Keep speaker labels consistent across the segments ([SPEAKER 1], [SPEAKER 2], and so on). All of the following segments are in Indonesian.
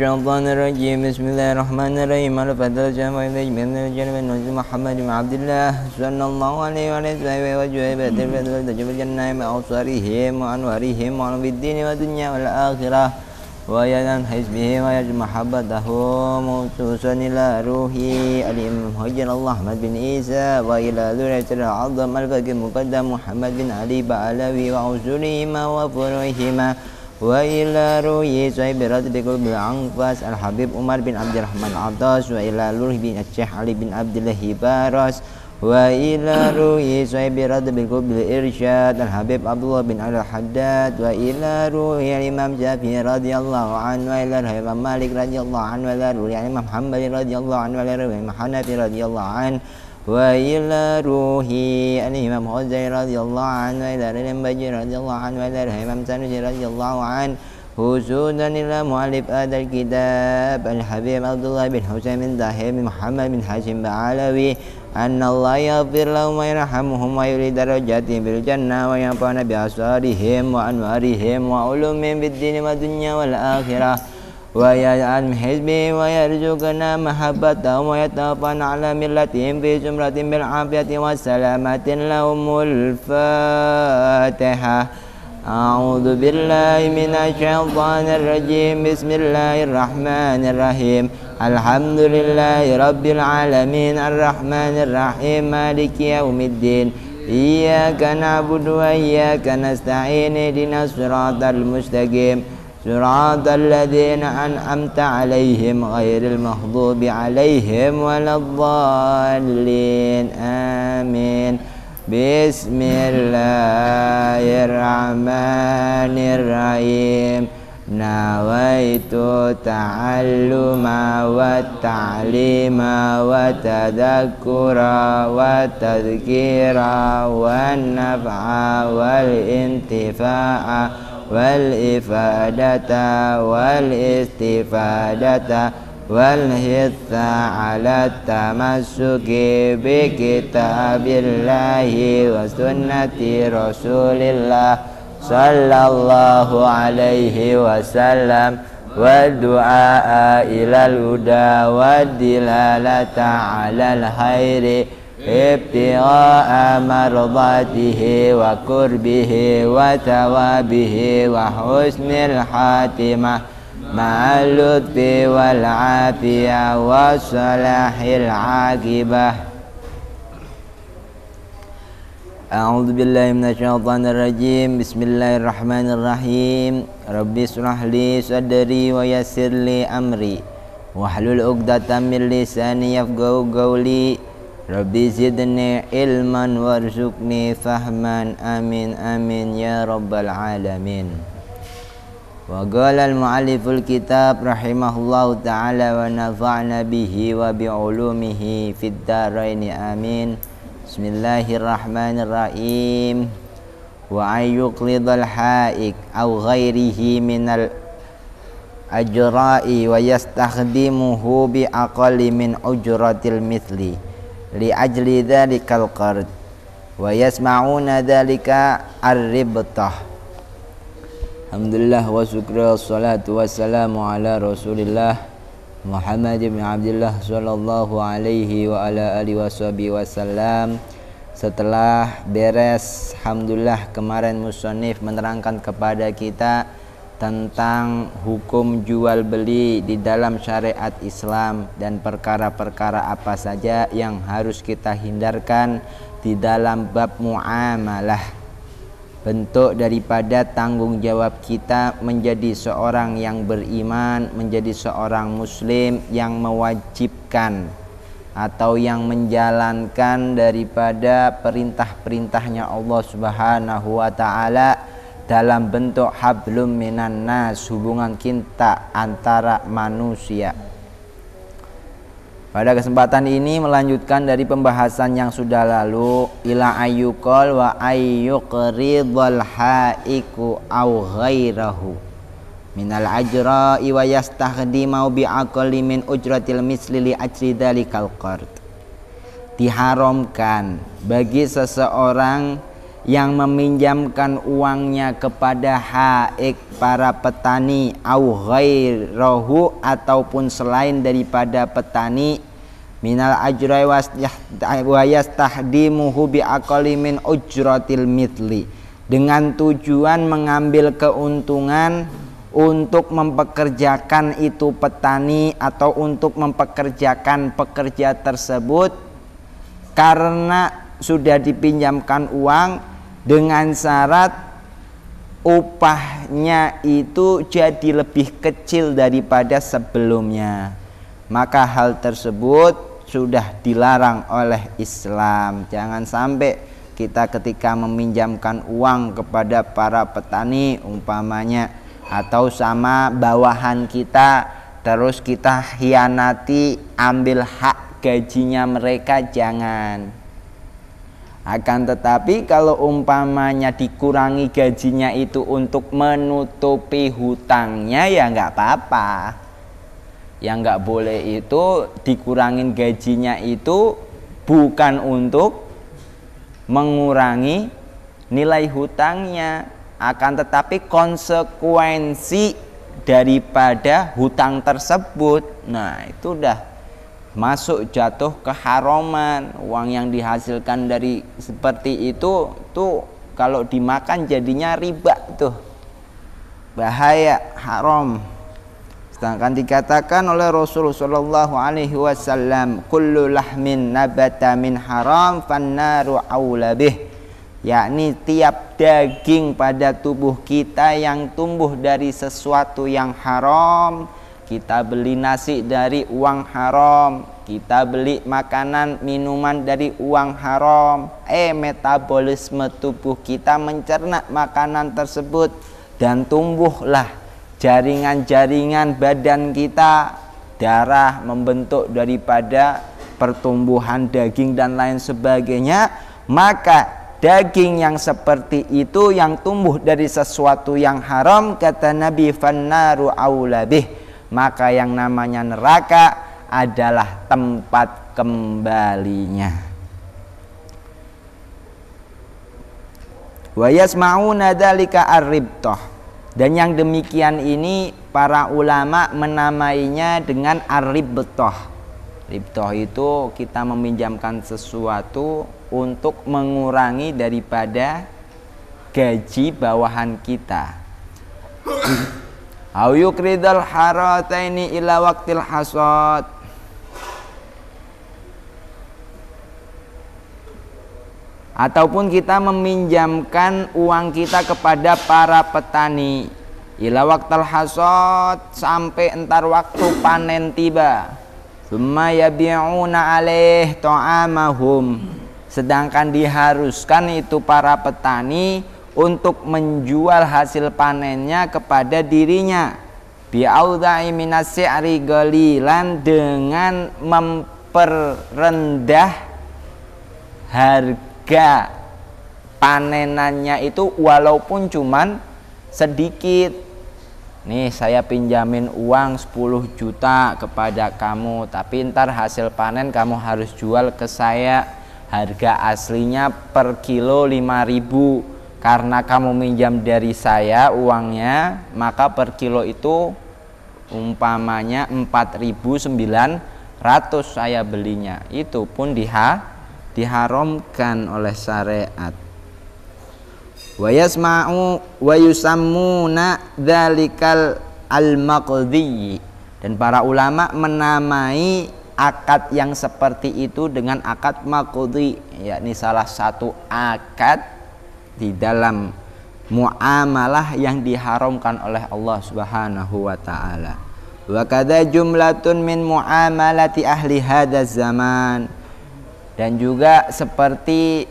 [SPEAKER 1] الشيطان الرجيم بسم الله الرحمن الرحيم رفض الجامع إليه من الجنة من محمد بن عبد الله صلى الله عليه وعلى صحبه وجهه بدر بدر تجب الجنة بأبصارهم وأنوارهم وعن الدين والدنيا والآخرة وينال حزبه ويجمع محبتهم خصوصا إلى روحي الإمام هجر الله أحمد بن عيسى وإلى ذرية العظم الفقير مقدم محمد بن علي بألوي وعسولهما وفروعهما wa ila ruyi Suhaib Rabi bin Angfas Al Habib Umar bin Abdurrahman Atas wa ila bin achah Ali bin Abdullah Hibaras wa ila ruyi Suhaib Rabi bin Irsyad Al Habib Abdullah bin Al Haddad wa ila ruyi Imam jafi radhiyallahu anhu wa ila ruhi Imam Malik radhiyallahu anhu wa ila ruhi Imam hamdi radhiyallahu anhu wa ila ruhi Hanafi radhiyallahu an وإلى روحي أن الإمام حجي رضي الله عنه وإلى رجل بجي رضي الله عنه وإلى الإمام سنجي رضي الله عنه حسودا إلى مؤلف هذا الكتاب الحبيب عبد الله بن حسين بن ظاهر بن محمد بن حاشم بعلوي أن الله يغفر لهم ويرحمهم ويريد درجاتهم في الجنة وينفعنا بأسرارهم وأنوارهم وعلومهم في الدين والدنيا والآخرة ويجعل حزبي ويرزقنا محبته ويتوفنا على ملتهم في زمرة بالعافية والسلامة لهم الفاتحة أعوذ بالله من الشيطان الرجيم بسم الله الرحمن الرحيم الحمد لله رب العالمين الرحمن الرحيم مالك يوم الدين إياك نعبد وإياك نستعين اهدنا الصراط المستقيم صراط الذين أنعمت عليهم غير المغضوب عليهم ولا الضالين آمين بسم الله الرحمن الرحيم نويت تعلما والتعليم والتذكر والتذكير والنفع والانتفاع والإفادة والاستفادة والحث على التمسك بكتاب الله وسنة رسول الله صلى الله عليه وسلم والدعاء إلى الهدى والدلالة على الخير ابتغاء مرضاته وقربه وثوابه وحسن الحاتمة مع اللطف والعافية والصلاح العاقبة أعوذ بالله من الشيطان الرجيم بسم الله الرحمن الرحيم ربي اشرح لي صدري ويسر لي أمري واحلل عقدة من لساني يفقهوا قولي ربي زدني علما وارزقني فهما آمين آمين يا رب العالمين وقال المؤلف الكتاب رحمه الله تعالى ونفعنا به وبعلومه في الدارين آمين بسم الله الرحمن الرحيم وأن يقلد الحائك أو غيره من الأجراء ويستخدمه بأقل من أجرة المثل li ajli dzalikal qard wa yasma'una dzalika ar-ribtah Alhamdulillah wa syukra salatu wassalamu ala rasulillah Muhammad bin Abdullah sallallahu alaihi wa ala alihi washabi wasallam setelah beres Alhamdulillah kemarin musonif menerangkan kepada kita tentang hukum jual beli di dalam syariat Islam dan perkara-perkara apa saja yang harus kita hindarkan di dalam bab muamalah. Bentuk daripada tanggung jawab kita menjadi seorang yang beriman, menjadi seorang muslim yang mewajibkan atau yang menjalankan daripada perintah-perintahnya Allah Subhanahu wa taala dalam bentuk hablum minan nas hubungan cinta antara manusia pada kesempatan ini melanjutkan dari pembahasan yang sudah lalu ila ayyukal wa ayyuqridhal haiku au ghairahu minal ajra wa yastahdimu bi aqli min ujratil misli li ajri dalikal qard diharamkan bagi seseorang yang meminjamkan uangnya kepada haik para petani au ghairahu ataupun selain daripada petani minal ajrai was yastahdimuhu bi aqali min ujratil mitli dengan tujuan mengambil keuntungan untuk mempekerjakan itu petani atau untuk mempekerjakan pekerja tersebut karena sudah dipinjamkan uang dengan syarat upahnya itu jadi lebih kecil daripada sebelumnya maka hal tersebut sudah dilarang oleh Islam jangan sampai kita ketika meminjamkan uang kepada para petani umpamanya atau sama bawahan kita terus kita hianati ambil hak gajinya mereka jangan akan tetapi kalau umpamanya dikurangi gajinya itu untuk menutupi hutangnya ya nggak apa-apa. Yang nggak boleh itu dikurangin gajinya itu bukan untuk mengurangi nilai hutangnya. Akan tetapi konsekuensi daripada hutang tersebut. Nah itu udah masuk jatuh haraman uang yang dihasilkan dari seperti itu tuh kalau dimakan jadinya riba tuh bahaya haram sedangkan dikatakan oleh Rasulullah Shallallahu Alaihi Wasallam kullu lahmin nabata min haram fannaru awlabih yakni tiap daging pada tubuh kita yang tumbuh dari sesuatu yang haram kita beli nasi dari uang haram, kita beli makanan minuman dari uang haram. Eh metabolisme tubuh kita mencerna makanan tersebut dan tumbuhlah jaringan-jaringan badan kita darah membentuk daripada pertumbuhan daging dan lain sebagainya maka daging yang seperti itu yang tumbuh dari sesuatu yang haram kata Nabi fannaru aulabih maka yang namanya neraka adalah tempat kembalinya wa yasma'una dzalika dan yang demikian ini para ulama menamainya dengan arribtah Ribtoh itu kita meminjamkan sesuatu untuk mengurangi daripada gaji bawahan kita. Au yukridal harataini ila waktil hasad. Ataupun kita meminjamkan uang kita kepada para petani ila waktal hasad sampai entar waktu panen tiba. Summa yabi'una alaih ta'amahum. Sedangkan diharuskan itu para petani untuk menjual hasil panennya kepada dirinya biaudai minasyi'ri galilan dengan memperendah harga panenannya itu walaupun cuman sedikit nih saya pinjamin uang 10 juta kepada kamu tapi ntar hasil panen kamu harus jual ke saya harga aslinya per kilo 5000 karena kamu minjam dari saya uangnya maka per kilo itu umpamanya 4900 saya belinya itu pun diha diharamkan oleh syariat wa yasma'u wa yusammuna dzalikal al-maqdhi dan para ulama menamai akad yang seperti itu dengan akad maqdhi yakni salah satu akad di dalam muamalah yang diharamkan oleh Allah Subhanahu wa taala. Wa kadza jumlatun min muamalati ahli hadaz zaman dan juga seperti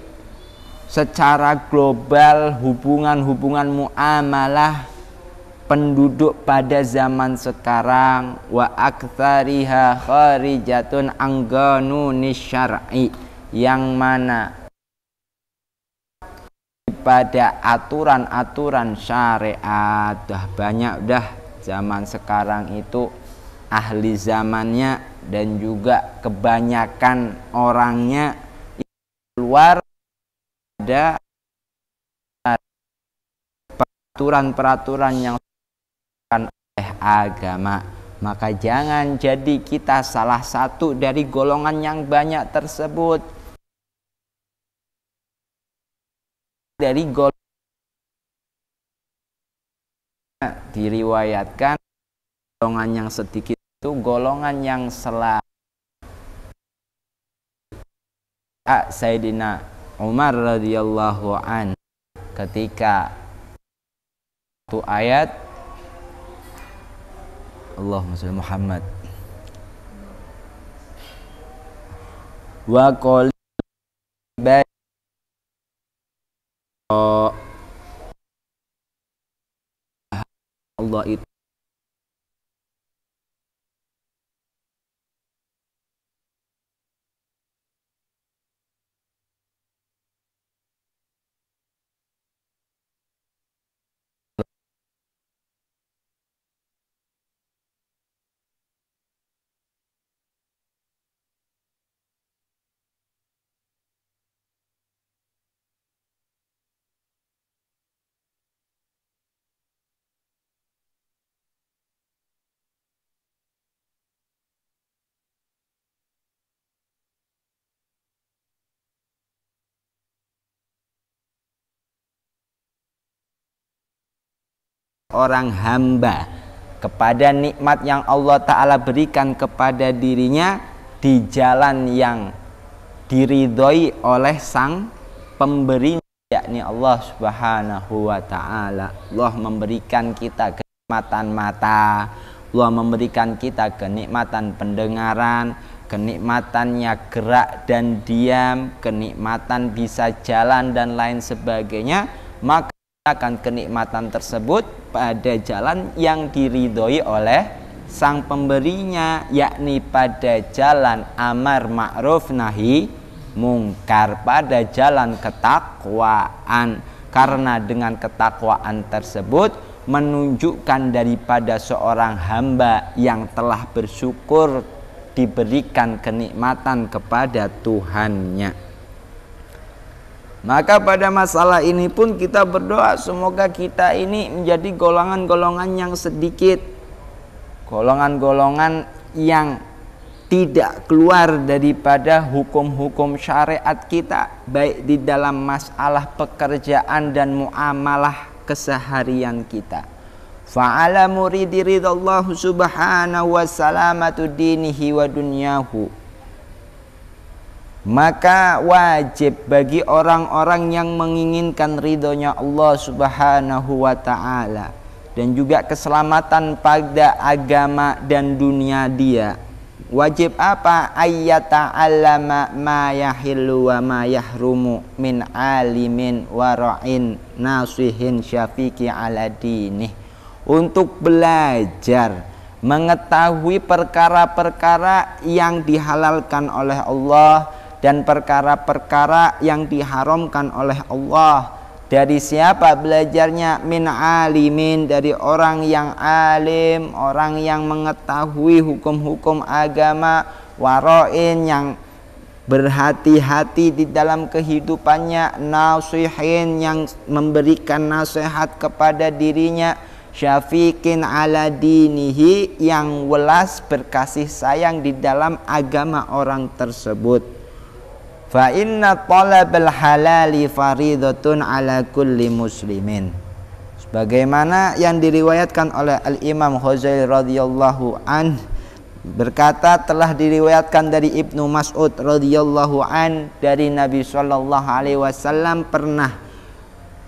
[SPEAKER 1] secara global hubungan-hubungan muamalah penduduk pada zaman sekarang wa aktsariha kharijatun angganu syar'i yang mana pada aturan-aturan syariat dah banyak dah zaman sekarang itu ahli zamannya dan juga kebanyakan orangnya keluar ada peraturan-peraturan yang oleh agama maka jangan jadi kita salah satu dari golongan yang banyak tersebut dari gol diriwayatkan golongan yang sedikit itu golongan yang selalu Sayyidina Umar radhiyallahu an ketika satu ayat Allahumma sholli Muhammad wa qol Allah itu orang hamba kepada nikmat yang Allah Ta'ala berikan kepada dirinya di jalan yang diridhoi oleh sang pemberi yakni Allah Subhanahu wa taala. Allah memberikan kita kenikmatan mata, Allah memberikan kita kenikmatan pendengaran, kenikmatannya gerak dan diam, kenikmatan bisa jalan dan lain sebagainya, maka akan kenikmatan tersebut pada jalan yang diridhoi oleh sang pemberinya yakni pada jalan amar ma'ruf nahi mungkar pada jalan ketakwaan karena dengan ketakwaan tersebut menunjukkan daripada seorang hamba yang telah bersyukur diberikan kenikmatan kepada Tuhannya maka pada masalah ini pun kita berdoa semoga kita ini menjadi golongan-golongan yang sedikit. Golongan-golongan yang tidak keluar daripada hukum-hukum syariat kita baik di dalam masalah pekerjaan dan muamalah keseharian kita. Fa'ala muridi ridallahu subhanahu wa salamatu dinihi wa dunyahu maka wajib bagi orang-orang yang menginginkan ridhonya Allah Subhanahu wa taala dan juga keselamatan pada agama dan dunia dia wajib apa ayyata alama ma yahillu wa ma yahrumu min alimin wara'in nasihin syafiqi ala dinih untuk belajar mengetahui perkara-perkara yang dihalalkan oleh Allah dan perkara-perkara yang diharamkan oleh Allah dari siapa belajarnya min alimin dari orang yang alim orang yang mengetahui hukum-hukum agama waroin yang berhati-hati di dalam kehidupannya nasihin yang memberikan nasihat kepada dirinya syafiqin ala dinihi yang welas berkasih sayang di dalam agama orang tersebut Fa inna talabal halali faridatun ala kulli muslimin. Sebagaimana yang diriwayatkan oleh Al Imam Huzail radhiyallahu an berkata telah diriwayatkan dari Ibnu Mas'ud radhiyallahu an dari Nabi sallallahu alaihi wasallam pernah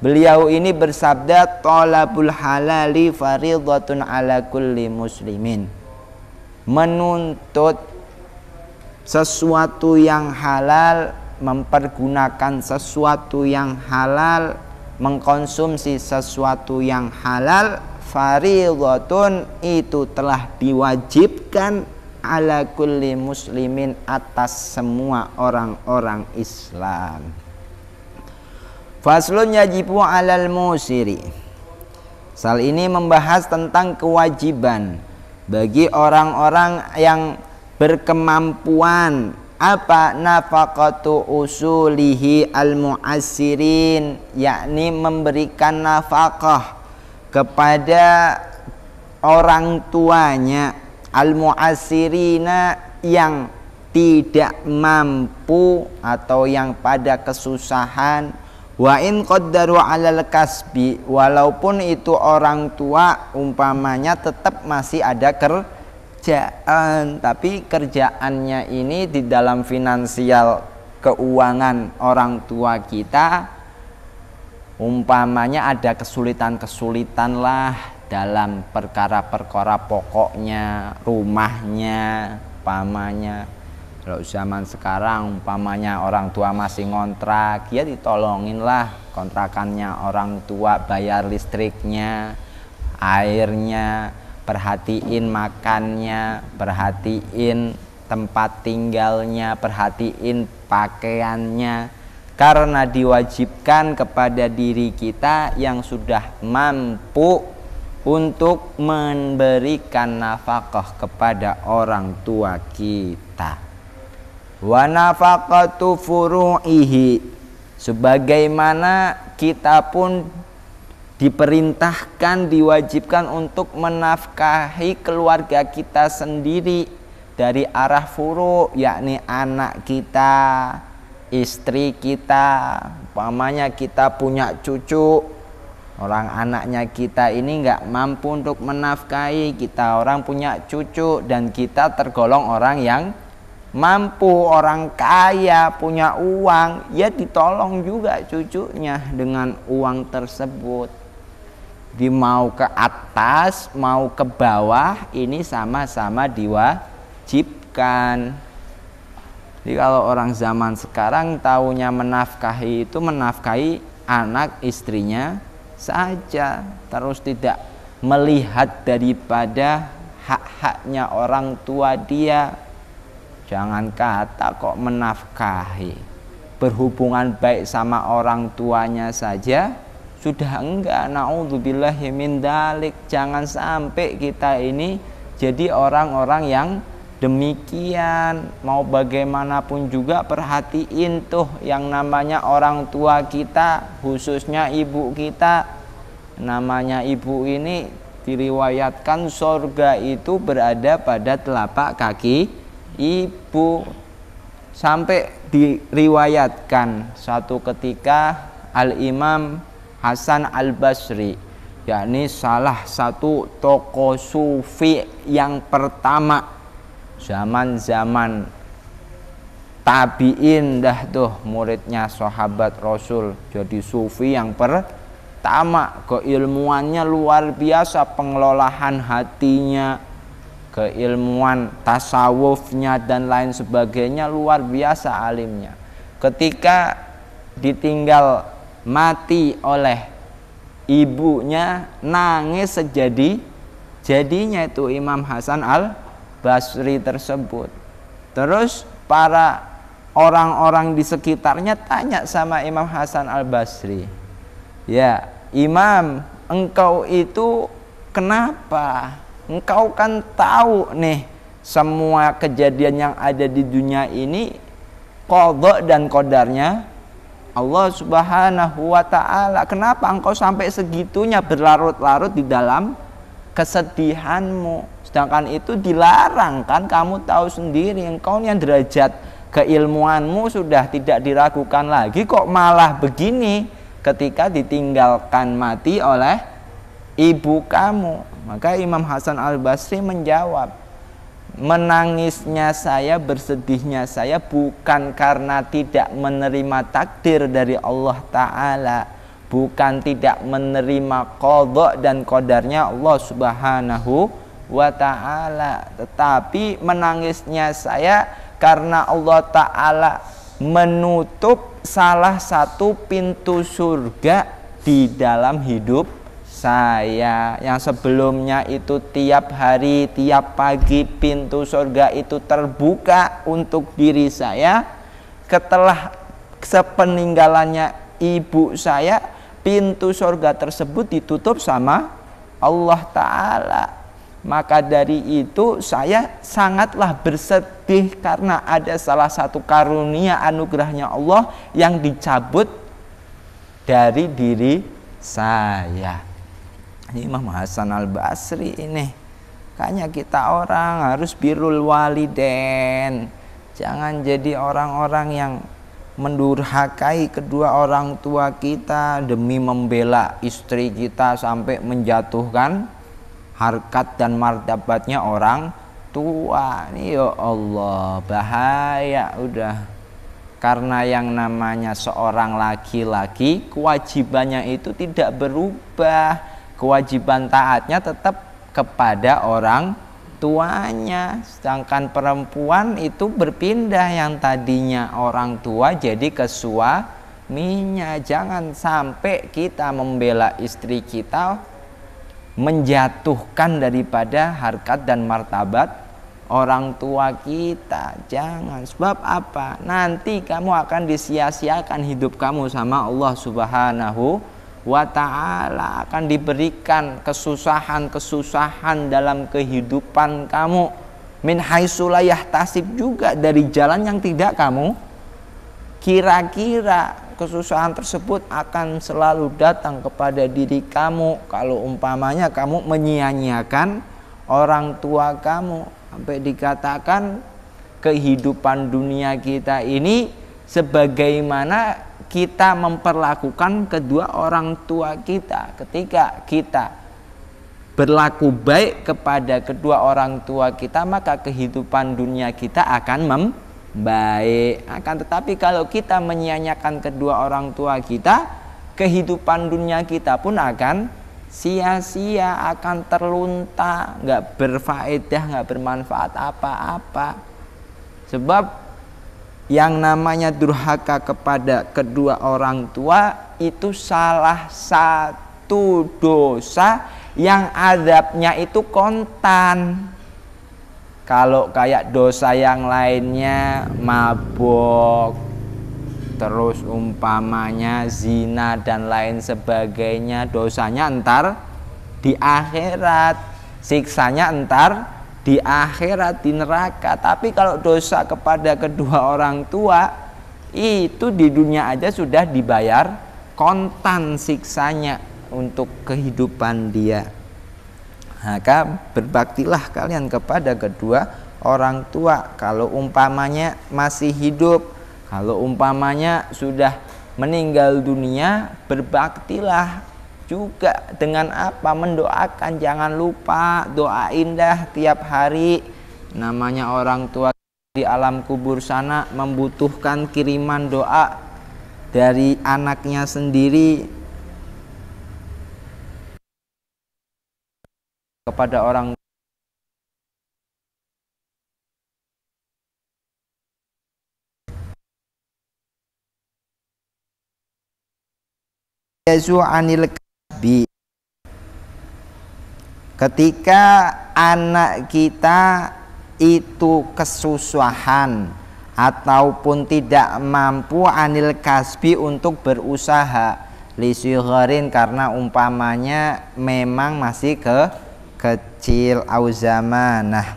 [SPEAKER 1] Beliau ini bersabda talabul halali faridatun ala kulli muslimin. Menuntut sesuatu yang halal mempergunakan sesuatu yang halal mengkonsumsi sesuatu yang halal faridhatun itu telah diwajibkan ala kulli muslimin atas semua orang-orang Islam faslun yajibu alal musiri Sal ini membahas tentang kewajiban bagi orang-orang yang berkemampuan apa nafakatu usulihi al muasirin yakni memberikan nafkah kepada orang tuanya al muasirina yang tidak mampu atau yang pada kesusahan wa in qaddaru alal kasbi walaupun itu orang tua umpamanya tetap masih ada ker kerjaan tapi kerjaannya ini di dalam finansial keuangan orang tua kita umpamanya ada kesulitan-kesulitan lah dalam perkara-perkara pokoknya rumahnya umpamanya kalau zaman sekarang umpamanya orang tua masih ngontrak ya ditolongin lah kontrakannya orang tua bayar listriknya airnya perhatiin makannya perhatiin tempat tinggalnya perhatiin pakaiannya karena diwajibkan kepada diri kita yang sudah mampu untuk memberikan nafkah kepada orang tua kita wa nafaqatu furu'ihi sebagaimana kita pun diperintahkan diwajibkan untuk menafkahi keluarga kita sendiri dari arah furu yakni anak kita istri kita umpamanya kita punya cucu orang anaknya kita ini nggak mampu untuk menafkahi kita orang punya cucu dan kita tergolong orang yang mampu orang kaya punya uang ya ditolong juga cucunya dengan uang tersebut di mau ke atas mau ke bawah ini sama-sama diwajibkan jadi kalau orang zaman sekarang tahunya menafkahi itu menafkahi anak istrinya saja terus tidak melihat daripada hak-haknya orang tua dia jangan kata kok menafkahi berhubungan baik sama orang tuanya saja sudah enggak naudzubillahi min dalik jangan sampai kita ini jadi orang-orang yang demikian mau bagaimanapun juga perhatiin tuh yang namanya orang tua kita khususnya ibu kita namanya ibu ini diriwayatkan surga itu berada pada telapak kaki ibu sampai diriwayatkan satu ketika al-imam Hasan al-Basri yakni salah satu tokoh sufi yang pertama zaman-zaman tabiin dah tuh muridnya sahabat Rasul jadi sufi yang pertama keilmuannya luar biasa pengelolaan hatinya keilmuan tasawufnya dan lain sebagainya luar biasa alimnya ketika ditinggal mati oleh ibunya nangis sejadi jadinya itu Imam Hasan al Basri tersebut. Terus para orang-orang di sekitarnya tanya sama Imam Hasan al Basri, ya Imam engkau itu kenapa? Engkau kan tahu nih semua kejadian yang ada di dunia ini kodok dan kodarnya Allah Subhanahu wa taala. Kenapa engkau sampai segitunya berlarut-larut di dalam kesedihanmu? Sedangkan itu dilarang kan kamu tahu sendiri engkau yang derajat keilmuanmu sudah tidak diragukan lagi kok malah begini ketika ditinggalkan mati oleh ibu kamu. Maka Imam Hasan Al-Basri menjawab, menangisnya saya, bersedihnya saya bukan karena tidak menerima takdir dari Allah Ta'ala bukan tidak menerima kodok dan kodarnya Allah Subhanahu wa Ta'ala tetapi menangisnya saya karena Allah Ta'ala menutup salah satu pintu surga di dalam hidup saya yang sebelumnya itu tiap hari, tiap pagi pintu surga itu terbuka untuk diri saya. Ketelah sepeninggalannya ibu saya, pintu surga tersebut ditutup sama Allah Ta'ala. Maka dari itu saya sangatlah bersedih karena ada salah satu karunia anugerahnya Allah yang dicabut dari diri saya. Imam Hasan Al Basri ini kayaknya kita orang harus birul waliden jangan jadi orang-orang yang mendurhakai kedua orang tua kita demi membela istri kita sampai menjatuhkan harkat dan martabatnya orang tua nih ya Allah bahaya udah karena yang namanya seorang laki-laki kewajibannya itu tidak berubah kewajiban taatnya tetap kepada orang tuanya sedangkan perempuan itu berpindah yang tadinya orang tua jadi ke suaminya jangan sampai kita membela istri kita menjatuhkan daripada harkat dan martabat orang tua kita jangan sebab apa nanti kamu akan disia-siakan hidup kamu sama Allah Subhanahu wa ta'ala akan diberikan kesusahan-kesusahan dalam kehidupan kamu min haisulayah tasib juga dari jalan yang tidak kamu kira-kira kesusahan tersebut akan selalu datang kepada diri kamu kalau umpamanya kamu menyia-nyiakan orang tua kamu sampai dikatakan kehidupan dunia kita ini sebagaimana kita memperlakukan kedua orang tua kita ketika kita berlaku baik kepada kedua orang tua kita maka kehidupan dunia kita akan membaik akan tetapi kalau kita menyia-nyiakan kedua orang tua kita kehidupan dunia kita pun akan sia-sia akan terlunta nggak berfaedah nggak bermanfaat apa-apa sebab yang namanya durhaka kepada kedua orang tua itu salah satu dosa yang adabnya itu kontan. Kalau kayak dosa yang lainnya mabok, terus umpamanya zina dan lain sebagainya, dosanya entar di akhirat, siksanya entar di akhirat di neraka tapi kalau dosa kepada kedua orang tua itu di dunia aja sudah dibayar kontan siksanya untuk kehidupan dia maka berbaktilah kalian kepada kedua orang tua kalau umpamanya masih hidup kalau umpamanya sudah meninggal dunia berbaktilah juga dengan apa mendoakan jangan lupa doa indah tiap hari namanya orang tua di alam kubur sana membutuhkan kiriman doa dari anaknya sendiri kepada orang Yesu anil nabi ketika anak kita itu kesusahan ataupun tidak mampu anil kasbi untuk berusaha lisyuharin karena umpamanya memang masih ke kecil Nah,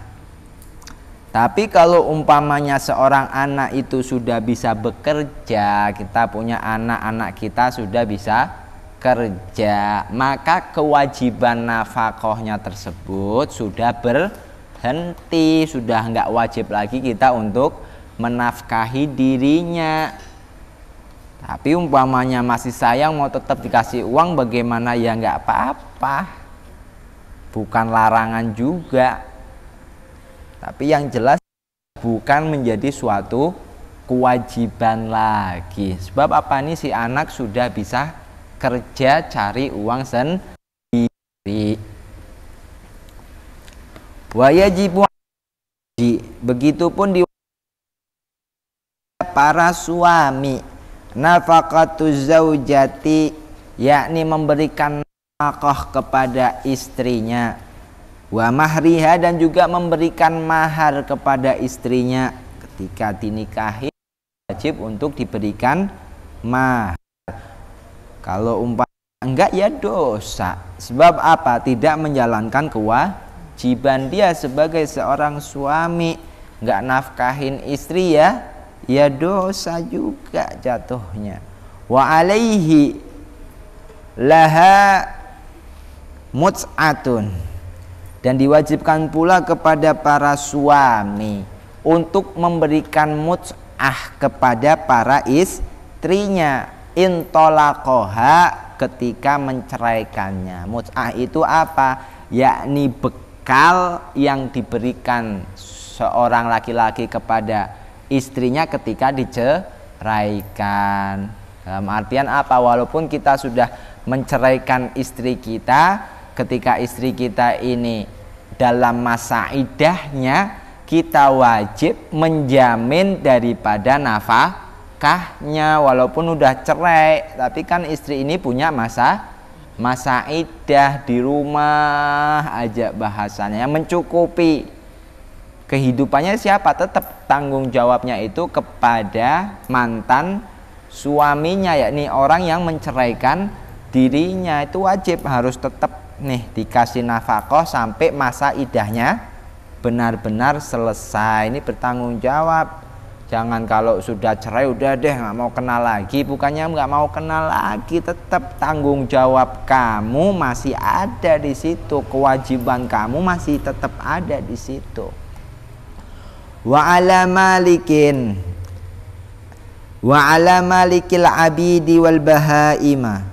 [SPEAKER 1] tapi kalau umpamanya seorang anak itu sudah bisa bekerja kita punya anak-anak kita sudah bisa kerja maka kewajiban nafkahnya tersebut sudah berhenti sudah nggak wajib lagi kita untuk menafkahi dirinya tapi umpamanya masih sayang mau tetap dikasih uang bagaimana ya nggak apa-apa bukan larangan juga tapi yang jelas bukan menjadi suatu kewajiban lagi sebab apa nih si anak sudah bisa kerja cari uang sendiri wayajibu begitupun di para suami nafakatu zaujati yakni memberikan nafkah kepada istrinya wa mahriha dan juga memberikan mahar kepada istrinya ketika dinikahi wajib untuk diberikan mahar kalau umpah enggak ya dosa. Sebab apa? Tidak menjalankan kewajiban dia sebagai seorang suami, enggak nafkahin istri ya, ya dosa juga jatuhnya. Wa alaihi laha mut'atun dan diwajibkan pula kepada para suami untuk memberikan mut'ah kepada para istrinya intolakoha ketika menceraikannya mut'ah itu apa yakni bekal yang diberikan seorang laki-laki kepada istrinya ketika diceraikan dalam artian apa walaupun kita sudah menceraikan istri kita ketika istri kita ini dalam masa idahnya kita wajib menjamin daripada nafkah nafkahnya walaupun udah cerai tapi kan istri ini punya masa masa idah di rumah aja bahasanya yang mencukupi kehidupannya siapa tetap tanggung jawabnya itu kepada mantan suaminya yakni orang yang menceraikan dirinya itu wajib harus tetap nih dikasih nafkah sampai masa idahnya benar-benar selesai ini bertanggung jawab Jangan kalau sudah cerai udah deh nggak mau kenal lagi. Bukannya nggak mau kenal lagi, tetap tanggung jawab kamu masih ada di situ, kewajiban kamu masih tetap ada di situ. Wa ala malikin wa ala malikil abidi wal bahaima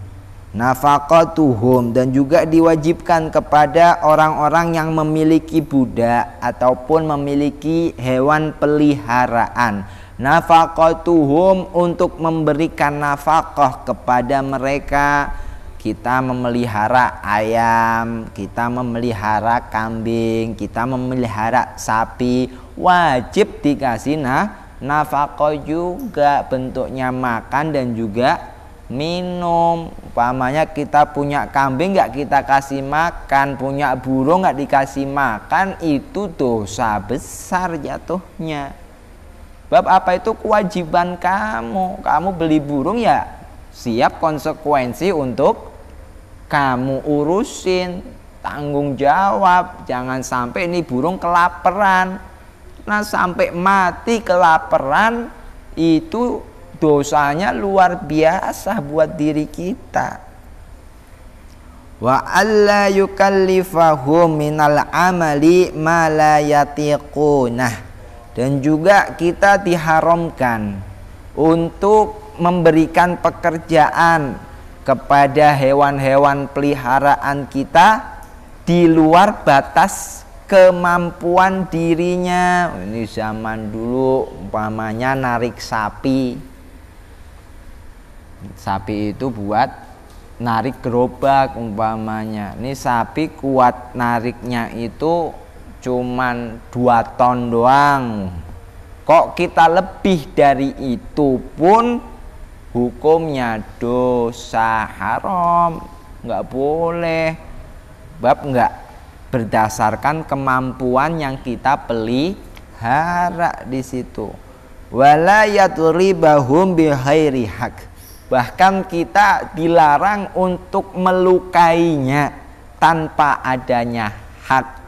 [SPEAKER 1] nafaqatuhum dan juga diwajibkan kepada orang-orang yang memiliki budak ataupun memiliki hewan peliharaan nafaqatuhum untuk memberikan nafkah kepada mereka kita memelihara ayam kita memelihara kambing kita memelihara sapi wajib dikasih nah nafkah juga bentuknya makan dan juga minum umpamanya kita punya kambing nggak kita kasih makan punya burung nggak dikasih makan itu dosa besar jatuhnya bab apa itu kewajiban kamu kamu beli burung ya siap konsekuensi untuk kamu urusin tanggung jawab jangan sampai ini burung kelaparan nah sampai mati kelaparan itu dosanya luar biasa buat diri kita wa alla yukallifahum minal amali ma la dan juga kita diharamkan untuk memberikan pekerjaan kepada hewan-hewan peliharaan kita di luar batas kemampuan dirinya ini zaman dulu umpamanya narik sapi sapi itu buat narik gerobak umpamanya ini sapi kuat nariknya itu cuman 2 ton doang kok kita lebih dari itu pun hukumnya dosa haram nggak boleh bab nggak berdasarkan kemampuan yang kita beli pelihara di situ wala bahum bihairi hak bahkan kita dilarang untuk melukainya tanpa adanya hak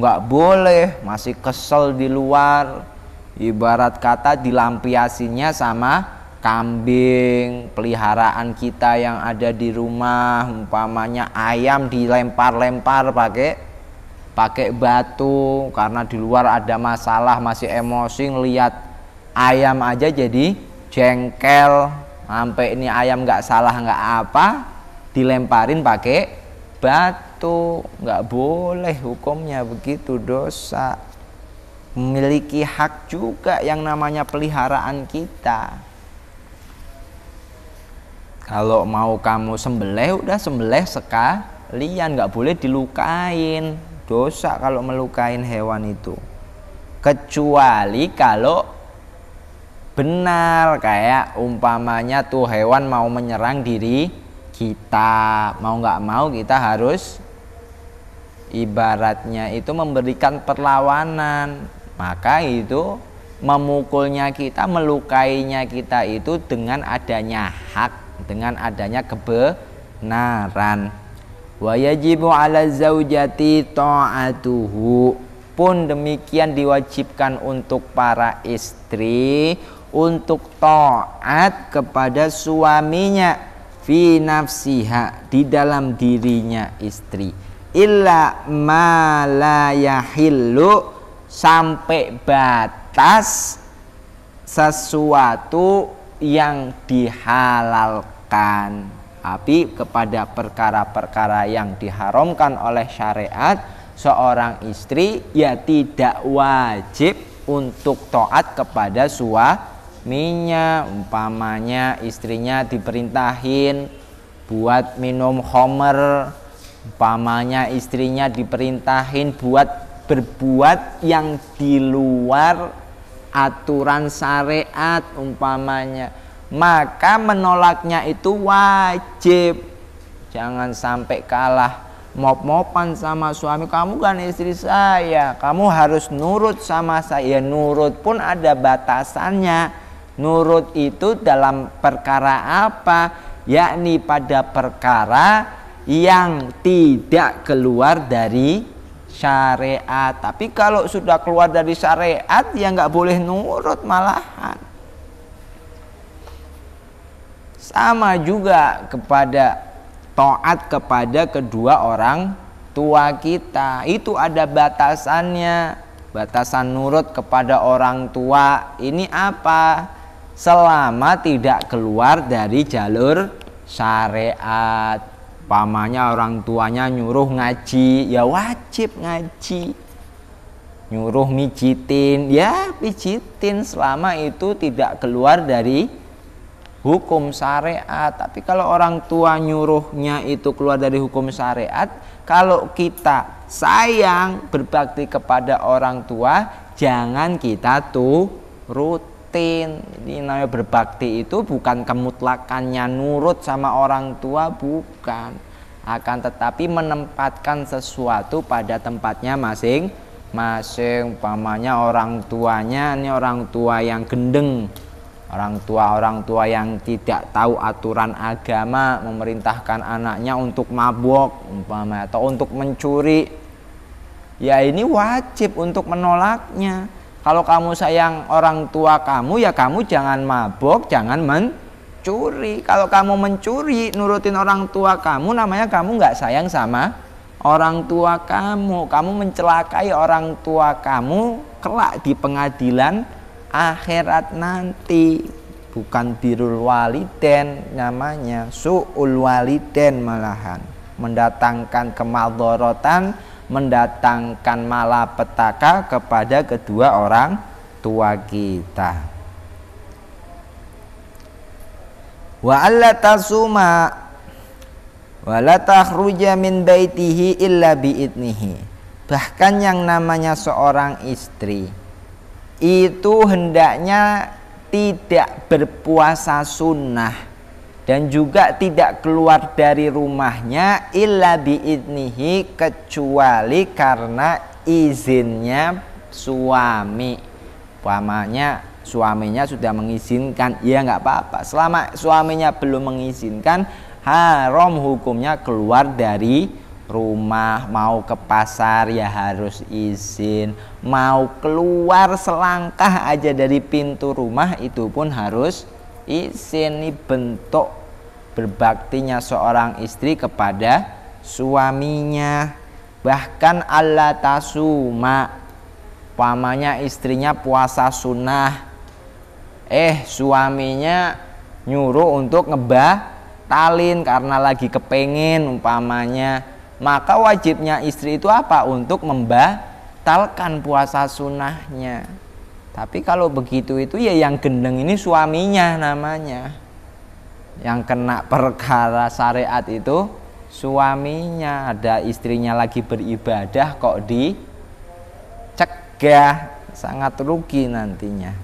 [SPEAKER 1] nggak boleh masih kesel di luar ibarat kata dilampiasinya sama kambing peliharaan kita yang ada di rumah umpamanya ayam dilempar-lempar pakai pakai batu karena di luar ada masalah masih emosi ngelihat ayam aja jadi jengkel sampai ini ayam nggak salah nggak apa dilemparin pakai batu nggak boleh hukumnya begitu dosa memiliki hak juga yang namanya peliharaan kita kalau mau kamu sembelih udah sembelih sekalian nggak boleh dilukain dosa kalau melukain hewan itu kecuali kalau benar kayak umpamanya tuh hewan mau menyerang diri kita mau nggak mau kita harus ibaratnya itu memberikan perlawanan maka itu memukulnya kita melukainya kita itu dengan adanya hak dengan adanya kebenaran wa yajibu ala zaujati ta'atuhu pun demikian diwajibkan untuk para istri untuk taat kepada suaminya fi nafsiha di dalam dirinya istri illa ma la yahillu sampai batas sesuatu yang dihalalkan tapi kepada perkara-perkara yang diharamkan oleh syariat seorang istri ya tidak wajib untuk taat kepada suami minyak umpamanya istrinya diperintahin buat minum homer umpamanya istrinya diperintahin buat berbuat yang di luar aturan syariat umpamanya maka menolaknya itu wajib jangan sampai kalah mop-mopan sama suami kamu kan istri saya kamu harus nurut sama saya ya nurut pun ada batasannya Nurut itu dalam perkara apa? Yakni pada perkara yang tidak keluar dari syariat. Tapi kalau sudah keluar dari syariat ya nggak boleh nurut malahan. Sama juga kepada taat kepada kedua orang tua kita. Itu ada batasannya. Batasan nurut kepada orang tua ini apa? selama tidak keluar dari jalur syariat pamanya orang tuanya nyuruh ngaji ya wajib ngaji nyuruh mijitin ya pijitin selama itu tidak keluar dari hukum syariat tapi kalau orang tua nyuruhnya itu keluar dari hukum syariat kalau kita sayang berbakti kepada orang tua jangan kita tuh rutin jadi namanya berbakti itu bukan kemutlakannya nurut sama orang tua, bukan. Akan tetapi menempatkan sesuatu pada tempatnya masing masing pamannya orang tuanya ini orang tua yang gendeng orang tua orang tua yang tidak tahu aturan agama memerintahkan anaknya untuk mabuk umpama atau untuk mencuri ya ini wajib untuk menolaknya kalau kamu sayang orang tua kamu ya kamu jangan mabok, jangan mencuri. Kalau kamu mencuri, nurutin orang tua kamu namanya kamu nggak sayang sama orang tua kamu. Kamu mencelakai orang tua kamu kelak di pengadilan akhirat nanti. Bukan birul waliden namanya, su'ul waliden malahan. Mendatangkan kemadorotan mendatangkan malapetaka kepada kedua orang tua kita wa alla tasuma wa la takhruja min baitihi illa biidnihi bahkan yang namanya seorang istri itu hendaknya tidak berpuasa sunnah dan juga tidak keluar dari rumahnya illa biidnihi kecuali karena izinnya suami pamannya suaminya sudah mengizinkan ya nggak apa-apa selama suaminya belum mengizinkan haram hukumnya keluar dari rumah mau ke pasar ya harus izin mau keluar selangkah aja dari pintu rumah itu pun harus ini bentuk berbaktinya seorang istri kepada suaminya bahkan Allah tasuma pamannya istrinya puasa sunnah eh suaminya nyuruh untuk ngebah talin karena lagi kepengen umpamanya maka wajibnya istri itu apa untuk membatalkan puasa sunnahnya tapi kalau begitu itu ya yang gendeng ini suaminya namanya. Yang kena perkara syariat itu suaminya. Ada istrinya lagi beribadah kok dicegah. Sangat rugi nantinya.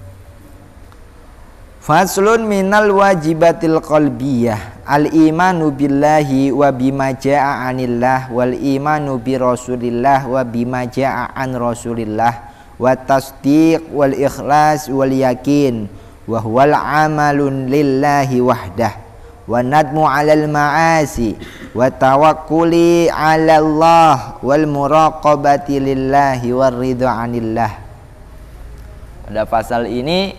[SPEAKER 1] Faslun minal wajibatil qalbiyah al imanu billahi wa bima ja'a anillah wal imanu bi rasulillah wa bima ja'a an rasulillah wa tasdiq wal ikhlas wal yakin wa huwal amalun lillahi wahdah wa nadmu 'alal ma'asi wa tawakkuli 'ala Allah wal muraqabati lillahi war ridha 'anillah. Pada pasal ini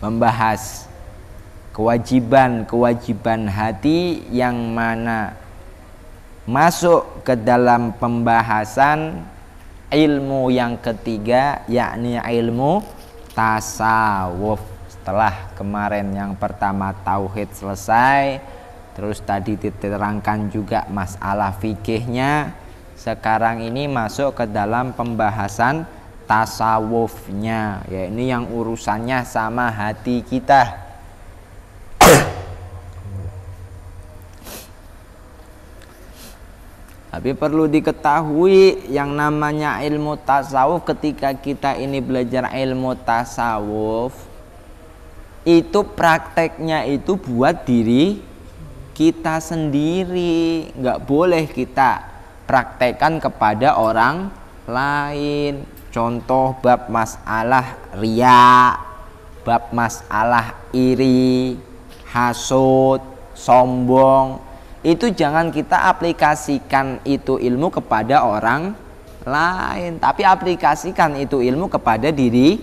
[SPEAKER 1] membahas kewajiban-kewajiban hati yang mana masuk ke dalam pembahasan ilmu yang ketiga yakni ilmu tasawuf setelah kemarin yang pertama tauhid selesai terus tadi diterangkan juga masalah fikihnya sekarang ini masuk ke dalam pembahasan tasawufnya ya ini yang urusannya sama hati kita Tapi perlu diketahui yang namanya ilmu tasawuf ketika kita ini belajar ilmu tasawuf itu prakteknya itu buat diri kita sendiri nggak boleh kita praktekkan kepada orang lain contoh bab masalah ria bab masalah iri hasut sombong itu jangan kita aplikasikan itu ilmu kepada orang lain tapi aplikasikan itu ilmu kepada diri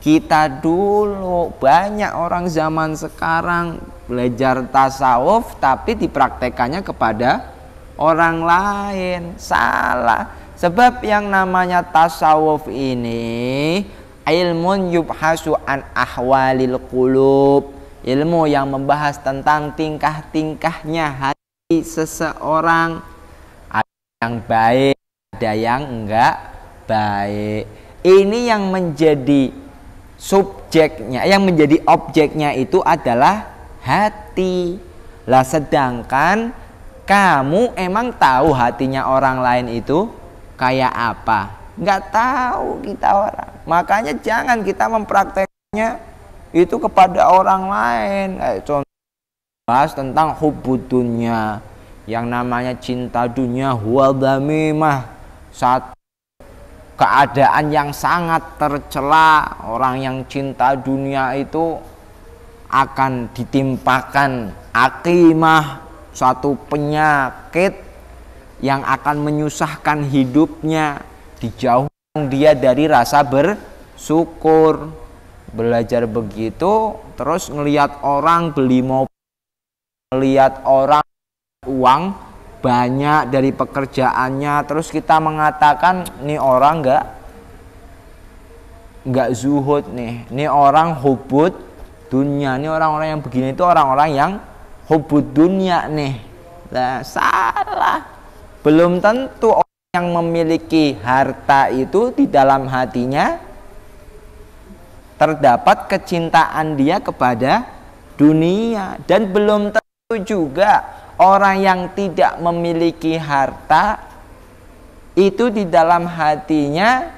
[SPEAKER 1] kita dulu banyak orang zaman sekarang belajar tasawuf tapi dipraktekannya kepada orang lain salah sebab yang namanya tasawuf ini ilmun yubhasu an ahwalil qulub ilmu yang membahas tentang tingkah-tingkahnya hati seseorang ada yang baik ada yang enggak baik ini yang menjadi subjeknya yang menjadi objeknya itu adalah hati lah sedangkan kamu emang tahu hatinya orang lain itu kayak apa enggak tahu kita orang makanya jangan kita memprakteknya itu kepada orang lain kayak contoh bahas tentang hubutunya yang namanya cinta dunia huwadhamimah saat satu keadaan yang sangat tercela orang yang cinta dunia itu akan ditimpakan akimah satu penyakit yang akan menyusahkan hidupnya dijauhkan dia dari rasa bersyukur belajar begitu terus ngelihat orang beli mobil melihat orang uang banyak dari pekerjaannya terus kita mengatakan nih orang nggak nggak zuhud nih nih orang hubud dunia nih orang-orang yang begini itu orang-orang yang hubud dunia nih nah, salah belum tentu orang yang memiliki harta itu di dalam hatinya terdapat kecintaan dia kepada dunia dan belum tentu itu juga orang yang tidak memiliki harta itu di dalam hatinya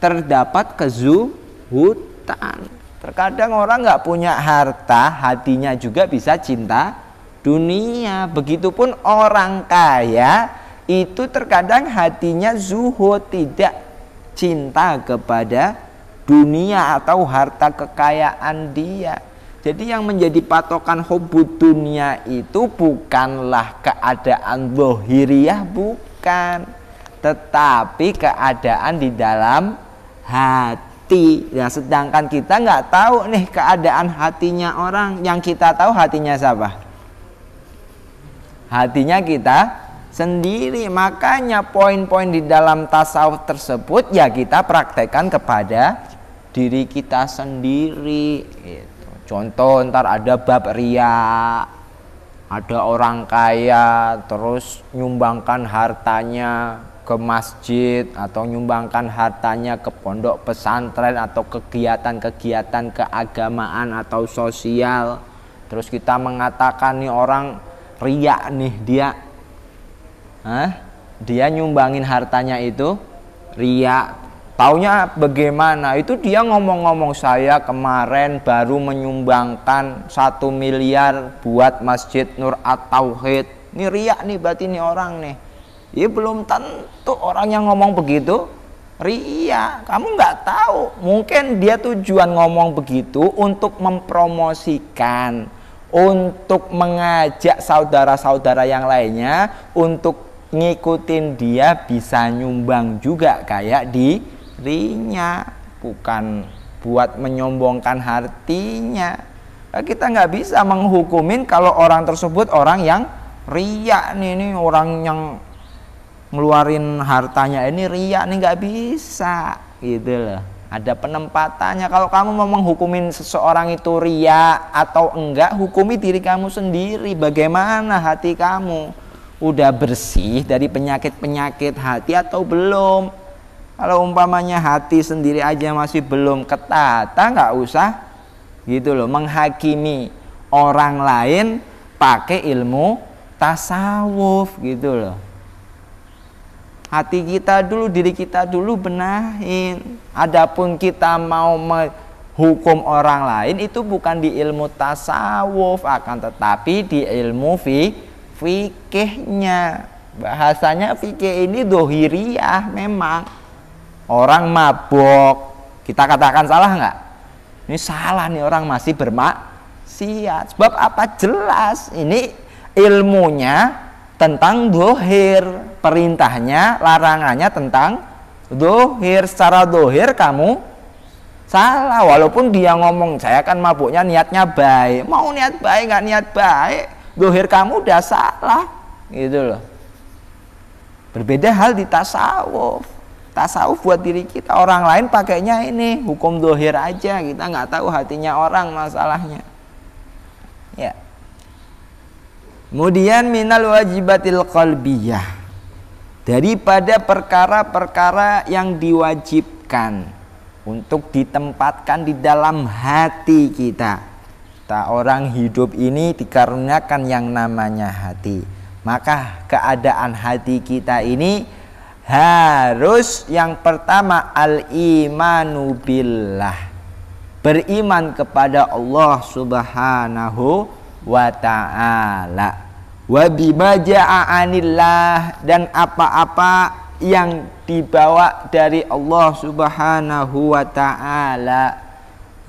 [SPEAKER 1] terdapat kezuhutan terkadang orang nggak punya harta hatinya juga bisa cinta dunia begitupun orang kaya itu terkadang hatinya zuhud tidak cinta kepada dunia atau harta kekayaan dia jadi yang menjadi patokan hobu dunia itu bukanlah keadaan bohiriah bukan, tetapi keadaan di dalam hati. Nah, sedangkan kita nggak tahu nih keadaan hatinya orang. Yang kita tahu hatinya siapa? Hatinya kita sendiri. Makanya poin-poin di dalam tasawuf tersebut ya kita praktekkan kepada diri kita sendiri. Gitu contoh ntar ada bab ria ada orang kaya terus nyumbangkan hartanya ke masjid atau nyumbangkan hartanya ke pondok pesantren atau kegiatan-kegiatan keagamaan atau sosial terus kita mengatakan nih orang ria nih dia Hah? dia nyumbangin hartanya itu ria. Taunya bagaimana? Itu dia ngomong-ngomong saya kemarin baru menyumbangkan satu miliar buat Masjid Nur At-Tauhid. Ini riak nih berarti ini orang nih. Ya belum tentu orang yang ngomong begitu ria. Kamu nggak tahu. Mungkin dia tujuan ngomong begitu untuk mempromosikan, untuk mengajak saudara-saudara yang lainnya untuk ngikutin dia bisa nyumbang juga kayak di istrinya, bukan buat menyombongkan hatinya. Nah, kita nggak bisa menghukumin kalau orang tersebut orang yang riak nih, ini orang yang ngeluarin hartanya ini riak nih nggak bisa gitu loh. Ada penempatannya. Kalau kamu mau menghukumin seseorang itu riak atau enggak, hukumi diri kamu sendiri. Bagaimana hati kamu? Udah bersih dari penyakit-penyakit hati atau belum? Kalau umpamanya hati sendiri aja masih belum ketata, nggak usah gitu loh menghakimi orang lain pakai ilmu tasawuf gitu loh. Hati kita dulu, diri kita dulu benahin. Adapun kita mau menghukum orang lain itu bukan di ilmu tasawuf akan tetapi di ilmu fi fikihnya. Bahasanya fikih ini dohiriyah memang orang mabok kita katakan salah nggak ini salah nih orang masih bermaksiat sebab apa jelas ini ilmunya tentang dohir perintahnya larangannya tentang dohir secara dohir kamu salah walaupun dia ngomong saya kan mabuknya niatnya baik mau niat baik nggak niat baik dohir kamu udah salah gitu loh berbeda hal di tasawuf tasawuf buat diri kita orang lain pakainya ini hukum dohir aja kita nggak tahu hatinya orang masalahnya ya kemudian minal wajibatil qalbiyah daripada perkara-perkara yang diwajibkan untuk ditempatkan di dalam hati kita Tak orang hidup ini dikarenakan yang namanya hati maka keadaan hati kita ini harus yang pertama al-imanu billah. Beriman kepada Allah Subhanahu wa taala. Wa bima ja'anillah dan apa-apa yang dibawa dari Allah Subhanahu wa taala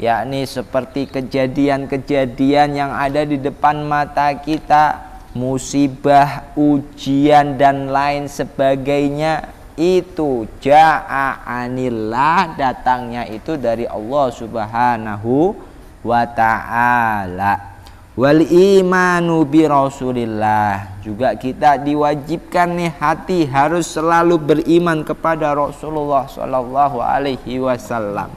[SPEAKER 1] yakni seperti kejadian-kejadian yang ada di depan mata kita musibah, ujian dan lain sebagainya itu ja'a anillah datangnya itu dari Allah Subhanahu wa taala. Wal imanu bi Rasulillah. Juga kita diwajibkan nih hati harus selalu beriman kepada Rasulullah sallallahu alaihi wasallam.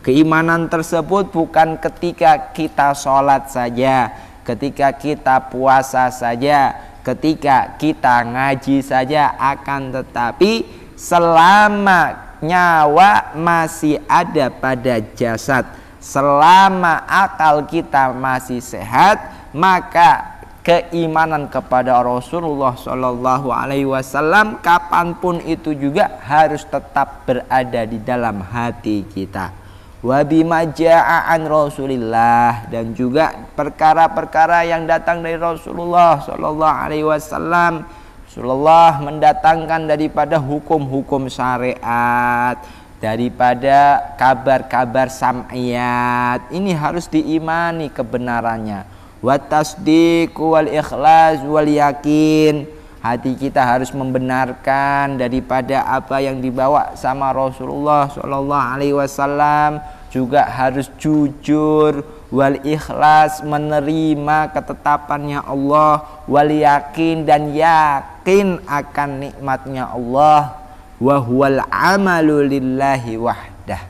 [SPEAKER 1] Keimanan tersebut bukan ketika kita sholat saja, ketika kita puasa saja, ketika kita ngaji saja akan tetapi selama nyawa masih ada pada jasad, selama akal kita masih sehat, maka keimanan kepada Rasulullah Shallallahu Alaihi Wasallam kapanpun itu juga harus tetap berada di dalam hati kita. Wabi Rasulillah dan juga perkara-perkara yang datang dari Rasulullah sallallahu alaihi wasallam Rasulullah mendatangkan daripada hukum-hukum syariat daripada kabar-kabar sam'iyat ini harus diimani kebenarannya wa tasdiq wal ikhlas wal yakin hati kita harus membenarkan daripada apa yang dibawa sama Rasulullah Shallallahu Alaihi Wasallam juga harus jujur wal ikhlas menerima ketetapannya Allah wal yakin dan yakin akan nikmatnya Allah wahwal amalulillahi amalu lillahi wahdah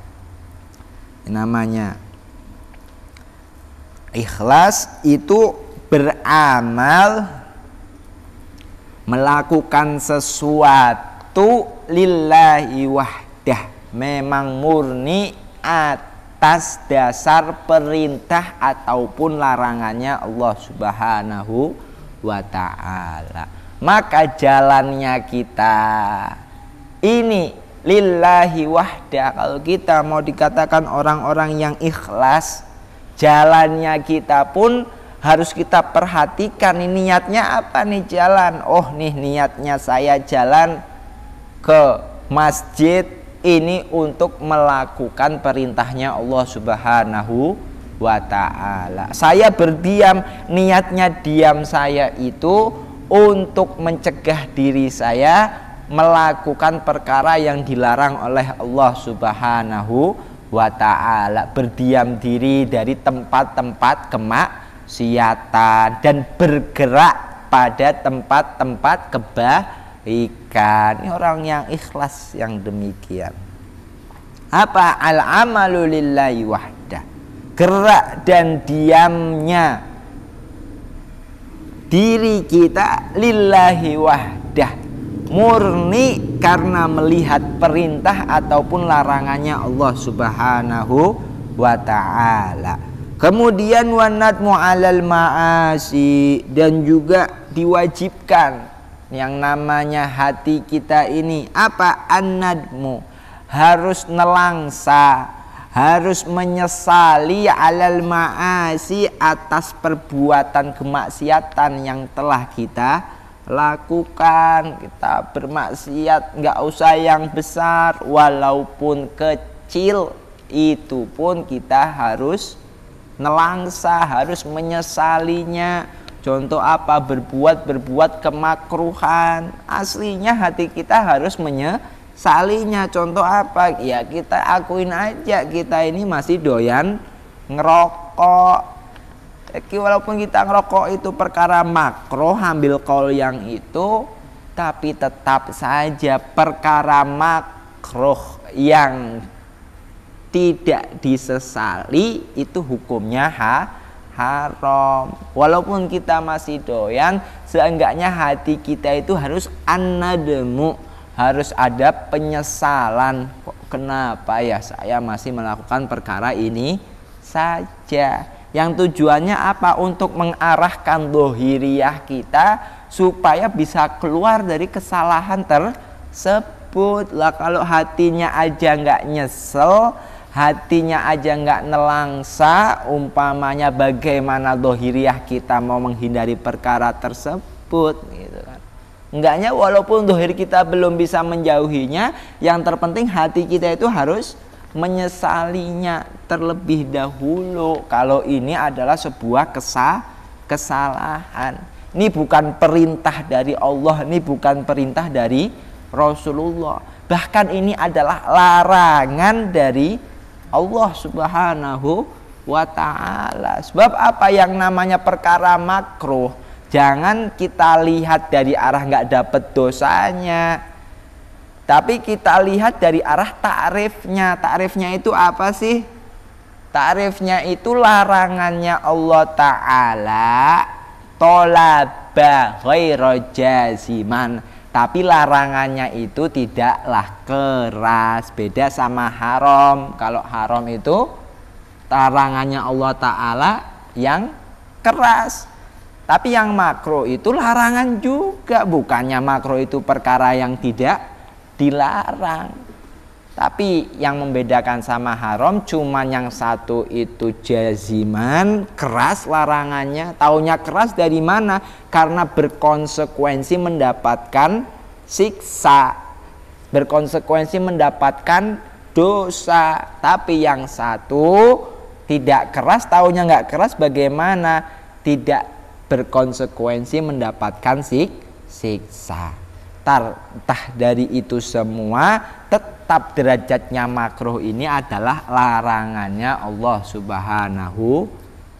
[SPEAKER 1] namanya ikhlas itu beramal melakukan sesuatu lillahi wahdah memang murni atas dasar perintah ataupun larangannya Allah Subhanahu wa taala. Maka jalannya kita ini lillahi wahdah kalau kita mau dikatakan orang-orang yang ikhlas jalannya kita pun harus kita perhatikan ini niatnya apa nih jalan oh nih niatnya saya jalan ke masjid ini untuk melakukan perintahnya Allah Subhanahu wa taala. Saya berdiam, niatnya diam saya itu untuk mencegah diri saya melakukan perkara yang dilarang oleh Allah Subhanahu wa taala. Berdiam diri dari tempat-tempat kemak maksiatan dan bergerak pada tempat-tempat kebaikan. Ini orang yang ikhlas yang demikian. Apa al-amalu lillahi wahda Gerak dan diamnya diri kita lillahi wahda murni karena melihat perintah ataupun larangannya Allah Subhanahu wa taala. Kemudian wanat mu'alal ma'asi dan juga diwajibkan yang namanya hati kita ini apa anadmu harus nelangsa harus menyesali alal ma'asi atas perbuatan kemaksiatan yang telah kita lakukan kita bermaksiat nggak usah yang besar walaupun kecil itu pun kita harus nelangsa, harus menyesalinya. Contoh apa? Berbuat-berbuat kemakruhan. Aslinya hati kita harus menyesalinya. Contoh apa? Ya kita akuin aja kita ini masih doyan ngerokok. Jadi walaupun kita ngerokok itu perkara makro, ambil kol yang itu, tapi tetap saja perkara makro yang tidak disesali itu hukumnya ha haram. Walaupun kita masih doyan, seenggaknya hati kita itu harus anademu, harus ada penyesalan. Kenapa ya saya masih melakukan perkara ini saja? Yang tujuannya apa? Untuk mengarahkan dohiriyah kita supaya bisa keluar dari kesalahan tersebut. Lah kalau hatinya aja nggak nyesel, hatinya aja nggak nelangsa umpamanya bagaimana dohiriah kita mau menghindari perkara tersebut gitu kan enggaknya walaupun dohir kita belum bisa menjauhinya yang terpenting hati kita itu harus menyesalinya terlebih dahulu kalau ini adalah sebuah kesal kesalahan ini bukan perintah dari Allah ini bukan perintah dari Rasulullah bahkan ini adalah larangan dari Allah Subhanahu wa taala. Sebab apa yang namanya perkara makruh, jangan kita lihat dari arah nggak dapat dosanya. Tapi kita lihat dari arah tarifnya. Tarifnya itu apa sih? Tarifnya itu larangannya Allah taala tolaba ghairu jaziman tapi larangannya itu tidaklah keras beda sama haram kalau haram itu larangannya Allah Ta'ala yang keras tapi yang makro itu larangan juga bukannya makro itu perkara yang tidak dilarang tapi yang membedakan sama haram cuman yang satu itu jaziman, keras larangannya. Taunya keras dari mana? Karena berkonsekuensi mendapatkan siksa. Berkonsekuensi mendapatkan dosa. Tapi yang satu tidak keras, taunya nggak keras bagaimana? Tidak berkonsekuensi mendapatkan sik siksa. Tar, dari itu semua tetap tetap derajatnya makruh ini adalah larangannya Allah Subhanahu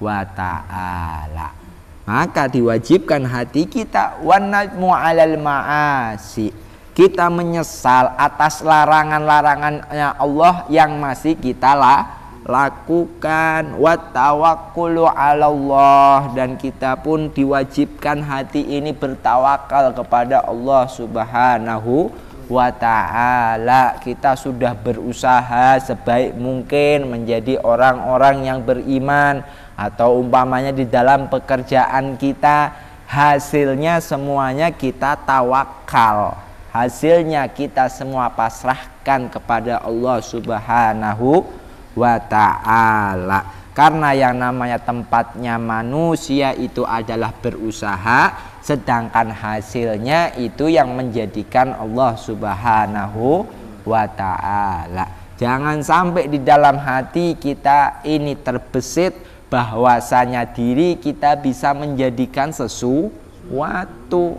[SPEAKER 1] wa taala. Maka diwajibkan hati kita wanajmu alal maasi. Kita menyesal atas larangan-larangannya Allah yang masih kita lah lakukan watawakulu Allah dan kita pun diwajibkan hati ini bertawakal kepada Allah Subhanahu wa wa ta'ala kita sudah berusaha sebaik mungkin menjadi orang-orang yang beriman atau umpamanya di dalam pekerjaan kita hasilnya semuanya kita tawakal hasilnya kita semua pasrahkan kepada Allah subhanahu wa ta'ala karena yang namanya tempatnya manusia itu adalah berusaha sedangkan hasilnya itu yang menjadikan Allah Subhanahu wa taala. Jangan sampai di dalam hati kita ini terbesit bahwasanya diri kita bisa menjadikan sesuatu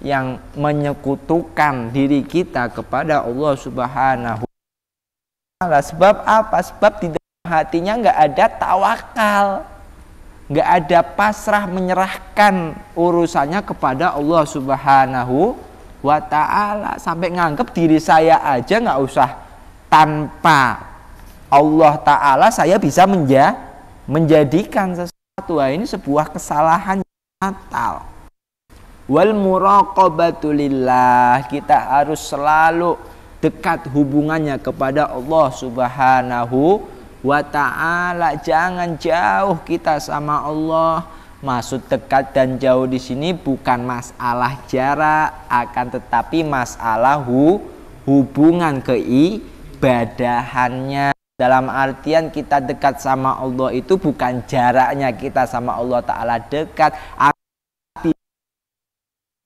[SPEAKER 1] yang menyekutukan diri kita kepada Allah Subhanahu wa taala. Sebab apa? Sebab di hatinya nggak ada tawakal nggak ada pasrah menyerahkan urusannya kepada Allah Subhanahu wa taala sampai nganggep diri saya aja nggak usah tanpa Allah taala saya bisa menja menjadikan sesuatu nah, ini sebuah kesalahan fatal wal murokobatulillah kita harus selalu dekat hubungannya kepada Allah Subhanahu wa ta'ala jangan jauh kita sama Allah maksud dekat dan jauh di sini bukan masalah jarak akan tetapi masalah hu, hubungan keibadahannya dalam artian kita dekat sama Allah itu bukan jaraknya kita sama Allah Ta'ala dekat tapi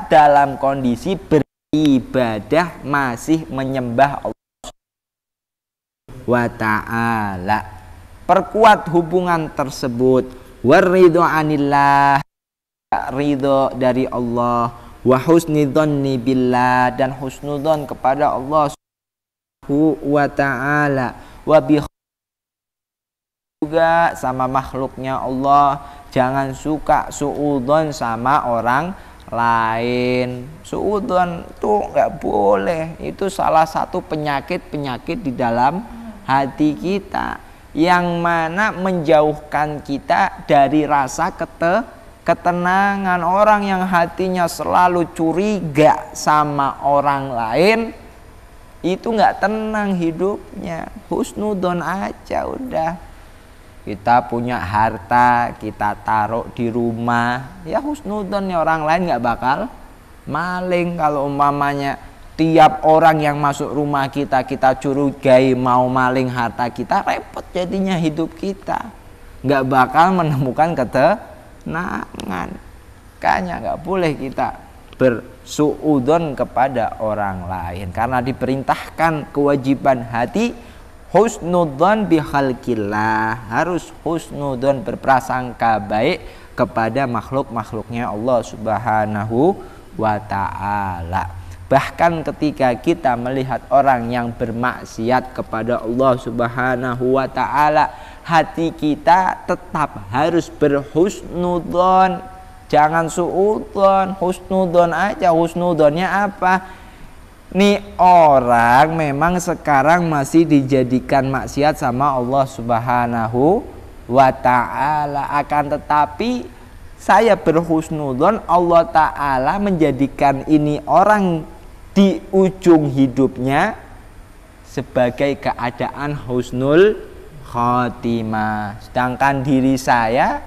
[SPEAKER 1] dalam kondisi beribadah masih menyembah Allah wa ta'ala perkuat hubungan tersebut waridho anillah ridho dari Allah wa husni billah dan husnudon kepada Allah subhanahu wa ta'ala wa bi juga sama makhluknya Allah jangan suka suudon sama orang lain suudon tuh nggak boleh itu salah satu penyakit penyakit di dalam hati kita yang mana menjauhkan kita dari rasa kete, ketenangan orang yang hatinya selalu curiga sama orang lain itu nggak tenang hidupnya husnudon aja udah kita punya harta kita taruh di rumah ya husnudon ya orang lain nggak bakal maling kalau umpamanya setiap orang yang masuk rumah kita kita curigai mau maling harta kita repot jadinya hidup kita nggak bakal menemukan ketenangan kayaknya nggak boleh kita bersuudon kepada orang lain karena diperintahkan kewajiban hati husnudon bihalkillah harus husnudon berprasangka baik kepada makhluk-makhluknya Allah subhanahu wa ta'ala bahkan ketika kita melihat orang yang bermaksiat kepada Allah Subhanahu wa taala hati kita tetap harus berhusnudon jangan suudon husnudon aja husnudonnya apa nih orang memang sekarang masih dijadikan maksiat sama Allah Subhanahu wa taala akan tetapi saya berhusnudon Allah taala menjadikan ini orang di ujung hidupnya sebagai keadaan husnul khotimah. Sedangkan diri saya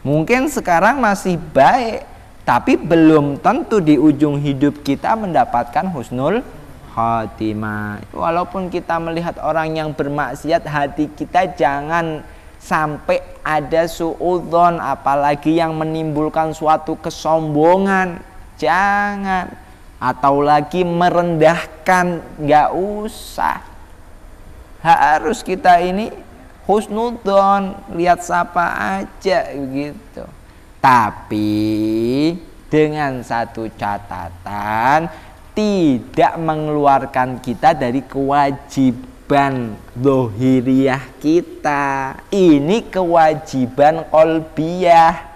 [SPEAKER 1] mungkin sekarang masih baik, tapi belum tentu di ujung hidup kita mendapatkan husnul khotimah. Walaupun kita melihat orang yang bermaksiat, hati kita jangan sampai ada suudon apalagi yang menimbulkan suatu kesombongan. Jangan atau lagi merendahkan nggak usah harus kita ini husnudon lihat siapa aja begitu tapi dengan satu catatan tidak mengeluarkan kita dari kewajiban dohiriyah kita ini kewajiban kolbiyah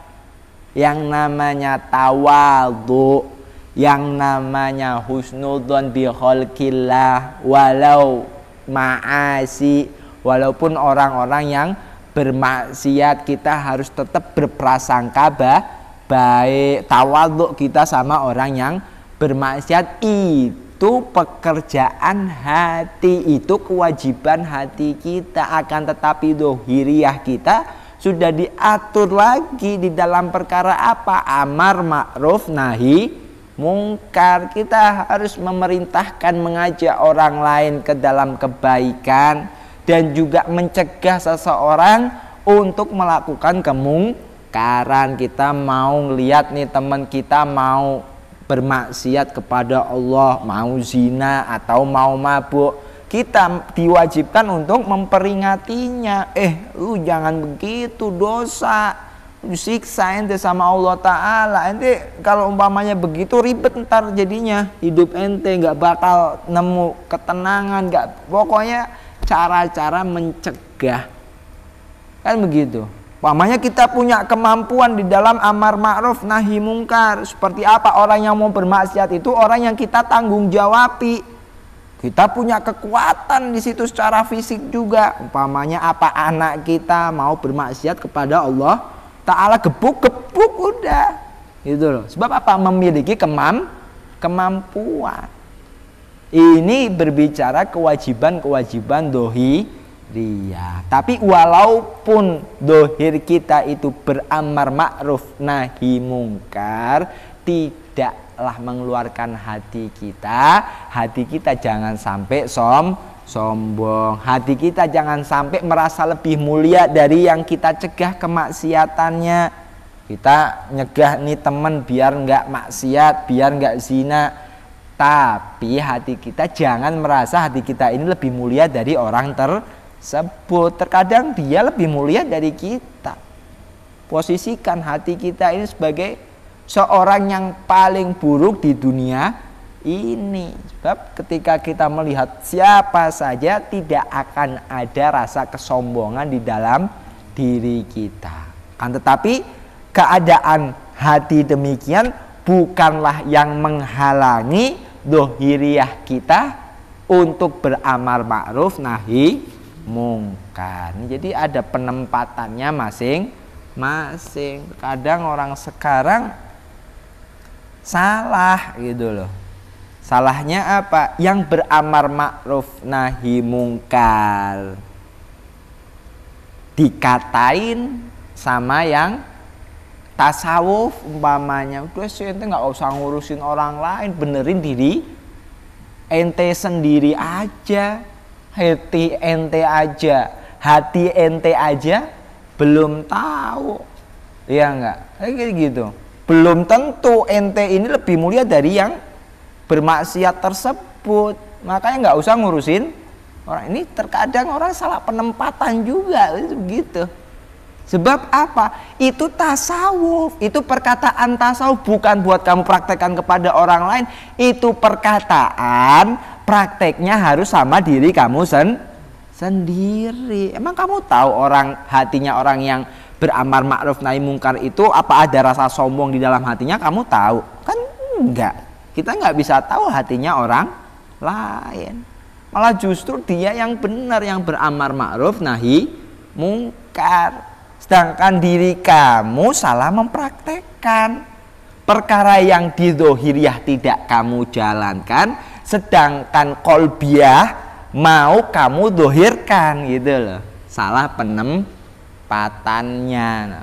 [SPEAKER 1] yang namanya tawadu yang namanya husnudon bi walau maasi walaupun orang-orang yang bermaksiat kita harus tetap berprasangka bah, baik tawaduk kita sama orang yang bermaksiat itu pekerjaan hati itu kewajiban hati kita akan tetapi dohiriyah kita sudah diatur lagi di dalam perkara apa amar ma'ruf nahi mungkar kita harus memerintahkan mengajak orang lain ke dalam kebaikan dan juga mencegah seseorang untuk melakukan kemungkaran kita mau lihat nih teman kita mau bermaksiat kepada Allah mau zina atau mau mabuk kita diwajibkan untuk memperingatinya eh lu jangan begitu dosa disiksa ente sama Allah Ta'ala ente kalau umpamanya begitu ribet ntar jadinya hidup ente nggak bakal nemu ketenangan nggak pokoknya cara-cara mencegah kan begitu umpamanya kita punya kemampuan di dalam amar ma'ruf nahi mungkar seperti apa orang yang mau bermaksiat itu orang yang kita tanggung jawabi kita punya kekuatan di situ secara fisik juga umpamanya apa anak kita mau bermaksiat kepada Allah Ta'ala gebuk-gebuk udah. Gitu loh. Sebab apa? Memiliki kemam kemampuan. Ini berbicara kewajiban-kewajiban dohi ria. Tapi walaupun dohir kita itu beramar ma'ruf nahi mungkar, tidaklah mengeluarkan hati kita. Hati kita jangan sampai som sombong. Hati kita jangan sampai merasa lebih mulia dari yang kita cegah kemaksiatannya. Kita nyegah nih temen biar nggak maksiat, biar nggak zina. Tapi hati kita jangan merasa hati kita ini lebih mulia dari orang tersebut. Terkadang dia lebih mulia dari kita. Posisikan hati kita ini sebagai seorang yang paling buruk di dunia ini. Sebab ketika kita melihat siapa saja tidak akan ada rasa kesombongan di dalam diri kita. Kan tetapi keadaan hati demikian bukanlah yang menghalangi dohiriyah kita untuk beramar ma'ruf nahi mungkin Jadi ada penempatannya masing-masing. Kadang orang sekarang salah gitu loh. Salahnya apa? Yang beramar ma'ruf nahi mungkar. Dikatain sama yang tasawuf umpamanya. Udah sih ente nggak usah ngurusin orang lain, benerin diri ente sendiri aja. Hati ente aja, hati ente aja belum tahu. Iya nggak Kayak gitu. Belum tentu ente ini lebih mulia dari yang bermaksiat tersebut. Makanya nggak usah ngurusin orang ini. Terkadang orang salah penempatan juga begitu. Sebab apa? Itu tasawuf. Itu perkataan tasawuf bukan buat kamu praktekkan kepada orang lain. Itu perkataan prakteknya harus sama diri kamu sen sendiri. Emang kamu tahu orang hatinya orang yang beramar ma'ruf nahi mungkar itu apa ada rasa sombong di dalam hatinya? Kamu tahu? Kan enggak. Kita nggak bisa tahu hatinya orang lain. Malah justru dia yang benar yang beramar ma'ruf nahi mungkar. Sedangkan diri kamu salah mempraktekkan perkara yang didohiriah tidak kamu jalankan sedangkan kolbiah mau kamu dohirkan gitu loh salah penempatannya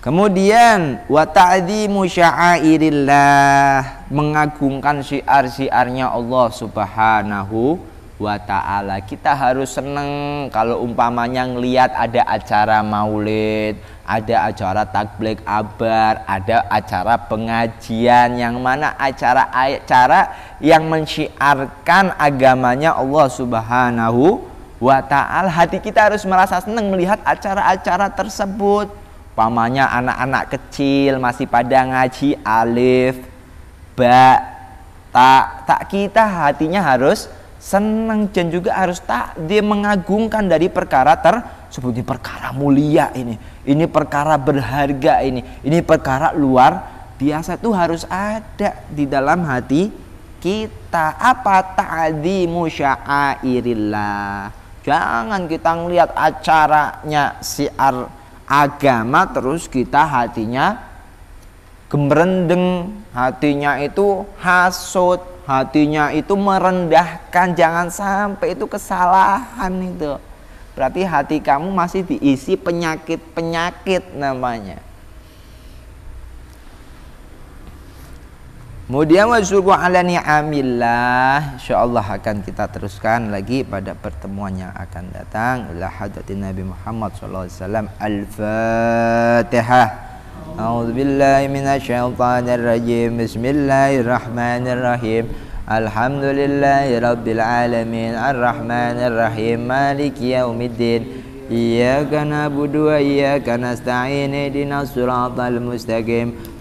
[SPEAKER 1] Kemudian wa ta'dhimu sya'airillah, mengagungkan syiar-syiarnya Allah Subhanahu wa taala. Kita harus senang kalau umpamanya ngelihat ada acara Maulid, ada acara takblik abar, ada acara pengajian yang mana acara acara yang mensyiarkan agamanya Allah Subhanahu wa taala. Hati kita harus merasa senang melihat acara-acara tersebut Pamannya anak-anak kecil masih pada ngaji alif, ba, tak tak kita hatinya harus senang dan juga harus tak dia mengagungkan dari perkara tersebut ini perkara mulia ini ini perkara berharga ini ini perkara luar biasa itu harus ada di dalam hati kita apa tadi musyairillah jangan kita ngelihat acaranya siar agama terus kita hatinya gemerendeng, hatinya itu hasut, hatinya itu merendahkan, jangan sampai itu kesalahan itu. Berarti hati kamu masih diisi penyakit-penyakit namanya. Kemudian wasyukru ala ni'amillah. Insyaallah akan kita teruskan lagi pada pertemuan yang akan datang. Ila hadratin Nabi Muhammad sallallahu alaihi wasallam. Al-Fatihah. A'udzu billahi minasyaitonir rajim. Bismillahirrahmanirrahim. Alhamdulillahi rabbil alamin. Arrahmanir rahim. Maliki yaumiddin. إياك نعبد وإياك نستعين اهدنا الصراط المستقيم